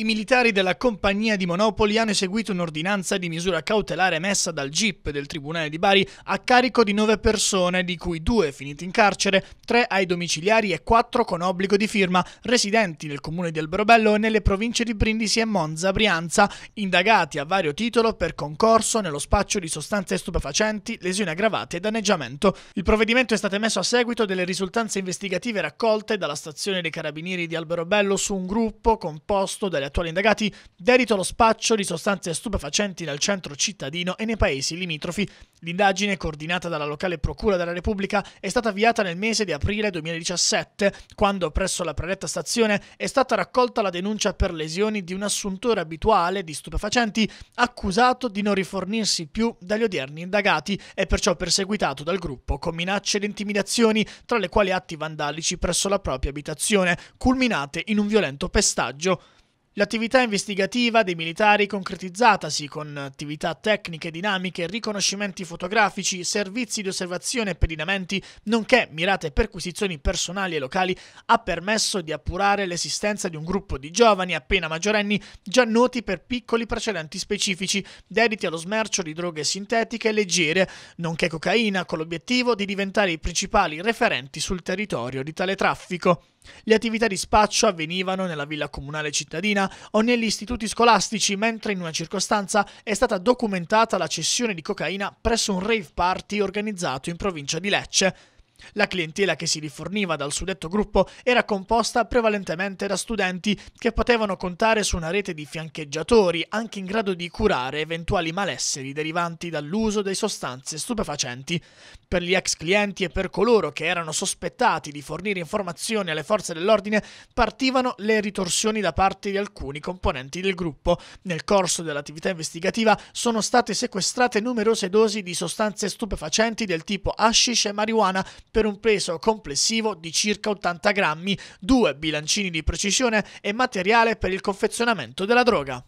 I militari della compagnia di Monopoli hanno eseguito un'ordinanza di misura cautelare emessa dal GIP del Tribunale di Bari a carico di nove persone, di cui due finite in carcere, tre ai domiciliari e quattro con obbligo di firma, residenti nel comune di Alberobello e nelle province di Brindisi e Monza, Brianza, indagati a vario titolo per concorso nello spaccio di sostanze stupefacenti, lesioni aggravate e danneggiamento. Il provvedimento è stato emesso a seguito delle risultanze investigative raccolte dalla stazione dei carabinieri di Alberobello su un gruppo composto dalle attuali indagati dedito allo spaccio di sostanze stupefacenti nel centro cittadino e nei paesi limitrofi. L'indagine, coordinata dalla locale Procura della Repubblica, è stata avviata nel mese di aprile 2017, quando presso la predetta stazione è stata raccolta la denuncia per lesioni di un assuntore abituale di stupefacenti accusato di non rifornirsi più dagli odierni indagati e perciò perseguitato dal gruppo con minacce ed intimidazioni, tra le quali atti vandalici presso la propria abitazione, culminate in un violento pestaggio. L'attività investigativa dei militari, concretizzatasi con attività tecniche, dinamiche, riconoscimenti fotografici, servizi di osservazione e pedinamenti, nonché mirate perquisizioni personali e locali, ha permesso di appurare l'esistenza di un gruppo di giovani appena maggiorenni già noti per piccoli precedenti specifici, dediti allo smercio di droghe sintetiche e leggere, nonché cocaina, con l'obiettivo di diventare i principali referenti sul territorio di tale traffico. Le attività di spaccio avvenivano nella villa comunale cittadina Messina o negli istituti scolastici, mentre in una circostanza è stata documentata la cessione di cocaina presso un rave party organizzato in provincia di Lecce. La clientela che si riforniva dal suddetto gruppo era composta prevalentemente da studenti che potevano contare su una rete di fiancheggiatori anche in grado di curare eventuali malesseri derivanti dall'uso di sostanze stupefacenti. Per gli ex clienti e per coloro che erano sospettati di fornire informazioni alle forze dell'ordine partivano le ritorsioni da parte di alcuni componenti del gruppo. Nel corso dell'attività investigativa sono state sequestrate numerose dosi di sostanze stupefacenti del tipo hashish e marijuana per un peso complessivo di circa 80 grammi, due bilancini di precisione e materiale per il confezionamento della droga.